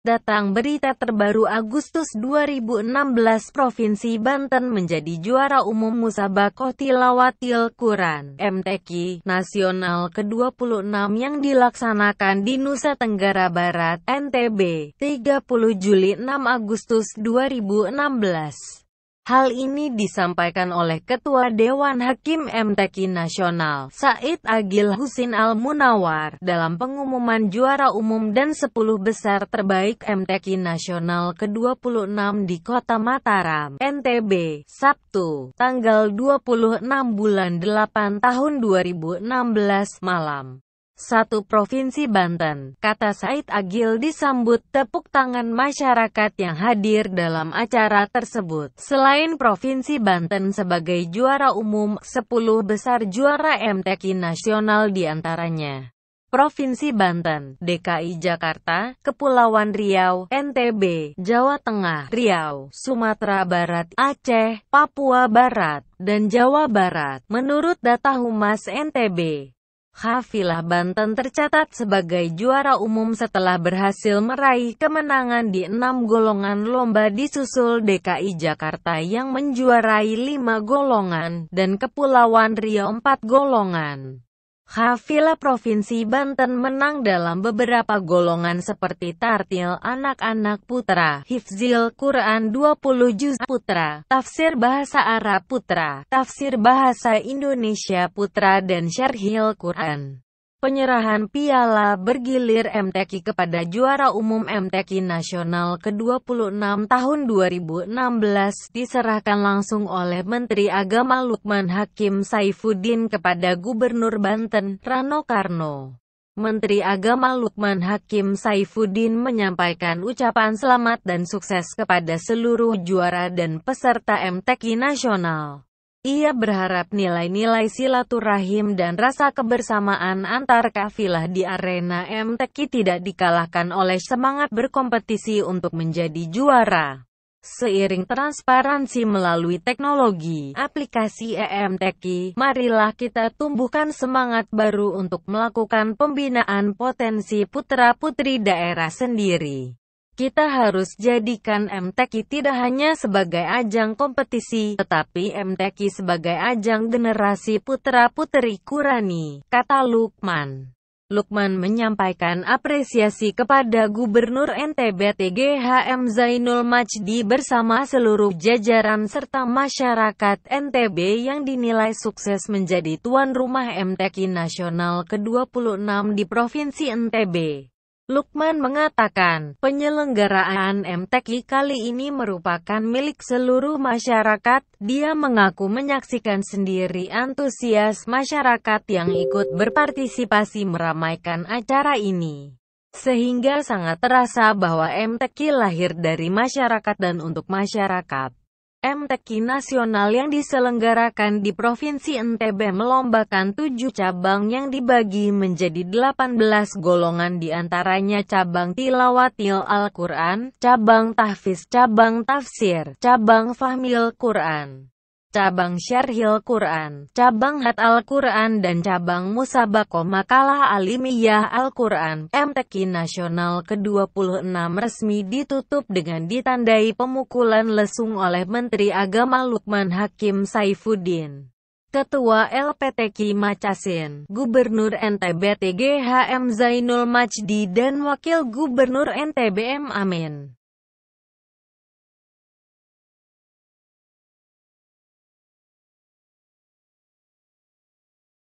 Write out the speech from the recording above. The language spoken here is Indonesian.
Datang berita terbaru Agustus 2016 Provinsi Banten menjadi juara umum Musabakoh Tilawatil Quran MTQ Nasional ke-26 yang dilaksanakan di Nusa Tenggara Barat, NTB, 30 Juli 6 Agustus 2016. Hal ini disampaikan oleh Ketua Dewan Hakim MTQ Nasional, Said Agil Husin Al Munawar, dalam pengumuman juara umum dan 10 besar terbaik MTQ Nasional ke-26 di Kota Mataram, NTB, Sabtu, tanggal 26 bulan 8 tahun 2016, malam satu Provinsi Banten, kata Said Agil disambut tepuk tangan masyarakat yang hadir dalam acara tersebut. Selain Provinsi Banten sebagai juara umum, 10 besar juara MTQ nasional diantaranya. Provinsi Banten, DKI Jakarta, Kepulauan Riau, NTB, Jawa Tengah, Riau, Sumatera Barat, Aceh, Papua Barat, dan Jawa Barat. Menurut data Humas NTB, Hafilah Banten tercatat sebagai juara umum setelah berhasil meraih kemenangan di enam golongan lomba disusul DKI Jakarta yang menjuarai lima golongan, dan Kepulauan Riau empat golongan. Hafila Provinsi Banten menang dalam beberapa golongan seperti tartil anak-anak putra, hifzil Quran 20 juz putra, tafsir bahasa Arab putra, tafsir bahasa Indonesia putra dan syarhil Quran. Penyerahan piala bergilir MTQ kepada juara umum MTQ Nasional ke-26 tahun 2016 diserahkan langsung oleh Menteri Agama Lukman Hakim Saifuddin kepada Gubernur Banten, Rano Karno. Menteri Agama Lukman Hakim Saifuddin menyampaikan ucapan selamat dan sukses kepada seluruh juara dan peserta MTQ Nasional. Ia berharap nilai-nilai silaturahim dan rasa kebersamaan antar kafilah di arena MTQ tidak dikalahkan oleh semangat berkompetisi untuk menjadi juara. Seiring transparansi melalui teknologi, aplikasi EMTQ, marilah kita tumbuhkan semangat baru untuk melakukan pembinaan potensi putra-putri daerah sendiri. Kita harus jadikan MTQ tidak hanya sebagai ajang kompetisi, tetapi MTQ sebagai ajang generasi putra-puteri Kurani, kata Lukman. Lukman menyampaikan apresiasi kepada Gubernur NTB TGHM Zainul Majdi bersama seluruh jajaran serta masyarakat NTB yang dinilai sukses menjadi tuan rumah MTQ Nasional ke-26 di Provinsi NTB. Lukman mengatakan, penyelenggaraan MTQ kali ini merupakan milik seluruh masyarakat. Dia mengaku menyaksikan sendiri antusias masyarakat yang ikut berpartisipasi meramaikan acara ini. Sehingga sangat terasa bahwa MTQ lahir dari masyarakat dan untuk masyarakat. MTQ nasional yang diselenggarakan di Provinsi NTB melombakan tujuh cabang yang dibagi menjadi 18 golongan di antaranya cabang tilawatil Al-Quran, cabang tahfiz, cabang tafsir, cabang fahmil Quran, cabang Syarhil Quran, cabang Hat Al-Quran dan cabang Musabako Makalah Alimiyah Al-Quran. MTQ Nasional ke-26 resmi ditutup dengan ditandai pemukulan lesung oleh Menteri Agama Lukman Hakim Saifuddin. Ketua LPTK Macasin, Gubernur NTB TGHM Zainul Majdi dan Wakil Gubernur NTBM Amin.